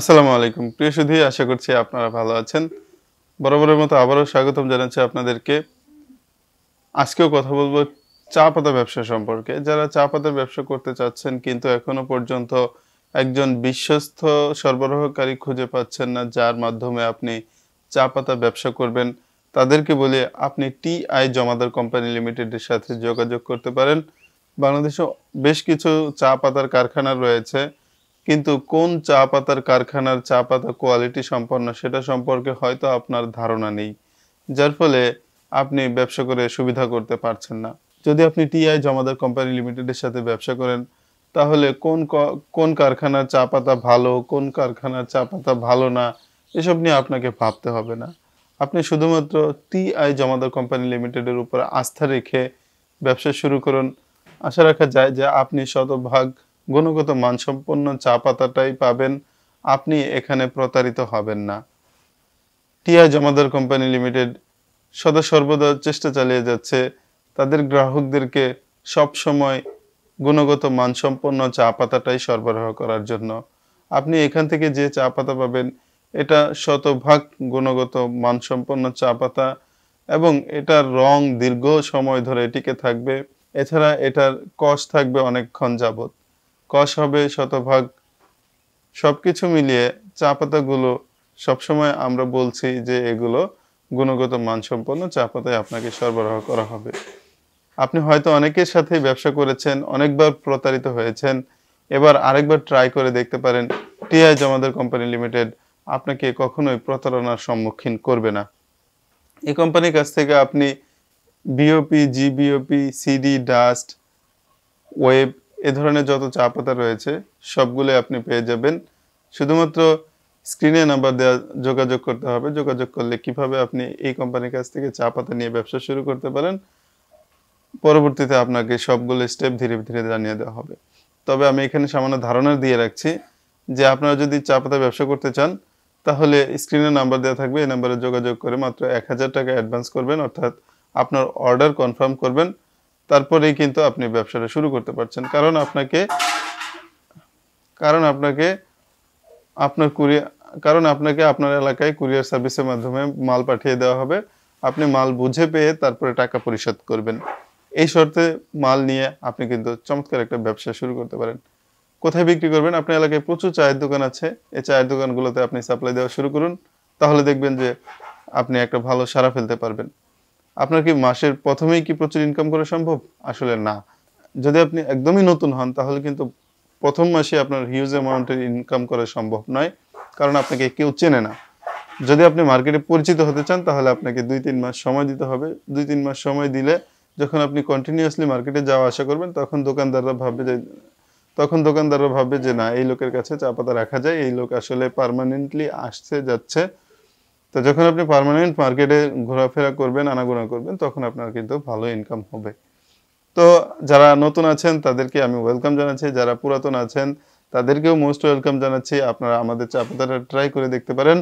আসসালামু আলাইকুম প্রিয় সুধী আশা করছি আপনারা ভালো আছেন বরাবরের মতো আবারও স্বাগতম জানাচ্ছি আপনাদেরকে আজকেও কথা বলবো চা পাতা ব্যবসা সম্পর্কে যারা চা পাতার ব্যবসা করতে চাচ্ছেন কিন্তু এখনো পর্যন্ত একজন বিশ্বস্ত সরবরাহকারী খুঁজে পাচ্ছেন না যার মাধ্যমে আপনি চা পাতা ব্যবসা করবেন তাদেরকে বলে আপনি টিআই জমাদার কোম্পানি লিমিটেডের সাথে যোগাযোগ করতে পারেন বাংলাদেশে বেশ কিছু চা পাতার কারখানা রয়েছে কিন্তু কোন চা পাতার কারখানার চা পাতা কোয়ালিটি সম্পন্ন সেটা সম্পর্কে হয়তো আপনার ধারণা নেই যার ফলে আপনি ব্যবসা করে সুবিধা করতে পারছেন না যদি আপনি টিআই জমাদার কোম্পানি লিমিটেডের সাথে ব্যবসা করেন তাহলে কোন কোন কারখানার চা পাতা ভালো কোন কারখানার চা পাতা ভালো না এসব নিয়ে আপনাকে ভাবতে হবে না আপনি শুধুমাত্র টিআই জমাদার কোম্পানি লিমিটেডের উপর আস্থা রেখে ব্যবসা শুরু করুন আশা রাখা যায় যে আপনি শতভাগ গুণগত মানসম্পন্ন চা পাতাটাই পাবেন আপনি এখানে প্রতারিত হবেন না টিয়া জমাদার কোম্পানি লিমিটেড সদা সর্বদা চেষ্টা চালিয়ে যাচ্ছে তাদের গ্রাহকদেরকে সবসময় গুণগত মানসম্পন্ন চা পাতাটাই সরবরাহ করার জন্য আপনি এখান থেকে যে চা পাতা পাবেন এটা শতভাগ গুণগত মানসম্পন্ন চা পাতা এবং এটার রঙ দীর্ঘ সময় ধরে টিকে থাকবে এছাড়া এটার কষ থাকবে অনেকক্ষণ যাবত কষ হবে শতভাগ সব কিছু মিলিয়ে চা পাতাগুলো সবসময় আমরা বলছি যে এগুলো গুণগত মানসম্পন্ন চা পাতায় আপনাকে সরবরাহ করা হবে আপনি হয়তো অনেকের সাথেই ব্যবসা করেছেন অনেকবার প্রতারিত হয়েছেন এবার আরেকবার ট্রাই করে দেখতে পারেন টিআই জমাদার কোম্পানি লিমিটেড আপনাকে কখনোই প্রতারণার সম্মুখীন করবে না এই কোম্পানির কাছ থেকে আপনি বিওপি জিবিওপি সিডি ডাস্ট ওয়েব এ ধরনের যত চা পাতা রয়েছে সবগুলো আপনি পেয়ে যাবেন শুধুমাত্র স্ক্রিনে নাম্বার দেওয়া যোগাযোগ করতে হবে যোগাযোগ করলে কিভাবে আপনি এই কোম্পানির কাছ থেকে চা পাতা নিয়ে ব্যবসা শুরু করতে পারেন পরবর্তীতে আপনাকে সবগুলো স্টেপ ধীরে ধীরে জানিয়ে দেওয়া হবে তবে আমি এখানে সামান্য ধারণা দিয়ে রাখছি যে আপনারা যদি চা পাতা ব্যবসা করতে চান তাহলে স্ক্রিনে নাম্বার দেওয়া থাকবে এই নাম্বারে যোগাযোগ করে মাত্র এক হাজার টাকা অ্যাডভান্স করবেন অর্থাৎ আপনার অর্ডার কনফার্ম করবেন তারপরেই কিন্তু আপনি ব্যবসাটা শুরু করতে পারছেন কারণ আপনাকে কারণ আপনাকে আপনার কুরিয়ার কারণ আপনাকে আপনার এলাকায় কুরিয়ার সার্ভিসের মাধ্যমে মাল পাঠিয়ে দেওয়া হবে আপনি মাল বুঝে পেয়ে তারপরে টাকা পরিশোধ করবেন এই শর্তে মাল নিয়ে আপনি কিন্তু চমৎকার একটা ব্যবসা শুরু করতে পারেন কোথায় বিক্রি করবেন আপনার এলাকায় প্রচুর চায়ের দোকান আছে এই চায়ের দোকানগুলোতে আপনি সাপ্লাই দেওয়া শুরু করুন তাহলে দেখবেন যে আপনি একটা ভালো সারা ফেলতে পারবেন আপনার কি মাসের প্রথমেই কি প্রচুর ইনকাম করা সম্ভব আসলে না যদি আপনি একদমই নতুন হন তাহলে কিন্তু প্রথম মাসে আপনার হিউজ অ্যামাউন্টের ইনকাম করা সম্ভব নয় কারণ আপনাকে কেউ চেনে না যদি আপনি মার্কেটে পরিচিত হতে চান তাহলে আপনাকে দুই তিন মাস সময় দিতে হবে দুই তিন মাস সময় দিলে যখন আপনি কন্টিনিউয়াসলি মার্কেটে যাওয়া আশা করবেন তখন দোকানদাররা ভাববে যে তখন দোকানদাররা ভাববে যে না এই লোকের কাছে চা পাতা রাখা যায় এই লোক আসলে পারমানেন্টলি আসছে যাচ্ছে তো যখন আপনি পারমানেন্ট মার্কেটে ঘোরাফেরা করবেন আনাগোনা করবেন তখন আপনার কিন্তু ভালো ইনকাম হবে তো যারা নতুন আছেন তাদেরকে আমি ওয়েলকাম জানাচ্ছি যারা পুরাতন আছেন তাদেরকেও মোস্ট ওয়েলকাম জানাচ্ছি আপনারা আমাদের চাপতাটা ট্রাই করে দেখতে পারেন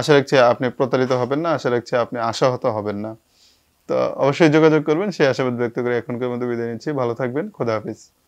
আশা রাখছি আপনি প্রতারিত হবেন না আশা রাখছি আপনি আশাহত হবেন না তো অবশ্যই যোগাযোগ করবেন সেই আশাবাদ ব্যক্ত করে এখনকার মধ্যে বিদায় নিচ্ছি ভালো থাকবেন খোদা হাফিজ